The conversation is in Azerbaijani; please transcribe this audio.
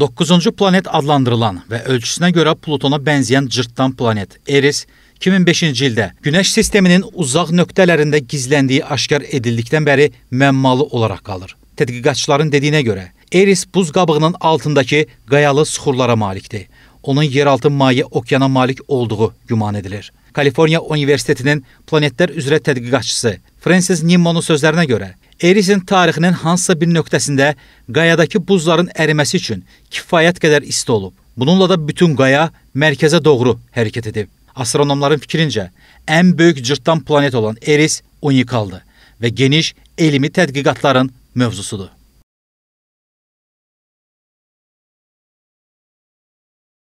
9-cu planet adlandırılan və ölçüsünə görə Plutona bənzəyən cırtdan planet Eris 2005-ci ildə Günəş sisteminin uzaq nöqtələrində gizləndiyi aşkar edildikdən bəri məmmalı olaraq qalır. Tədqiqatçıların dediyinə görə Eris buz qabığının altındakı qayalı suxurlara malikdir. Onun yeraltı maye okeana malik olduğu güman edilir. Kaliforniya Universitetinin planetlər üzrə tədqiqatçısı Francis Nimmonun sözlərinə görə Erisin tarixinin hansısa bir nöqtəsində qayadakı buzların əriməsi üçün kifayət qədər isti olub. Bununla da bütün qaya mərkəzə doğru hərəkət edib. Astronomların fikrincə, ən böyük cırtdan planet olan Eris unikaldır və geniş elmi tədqiqatların mövzusudur.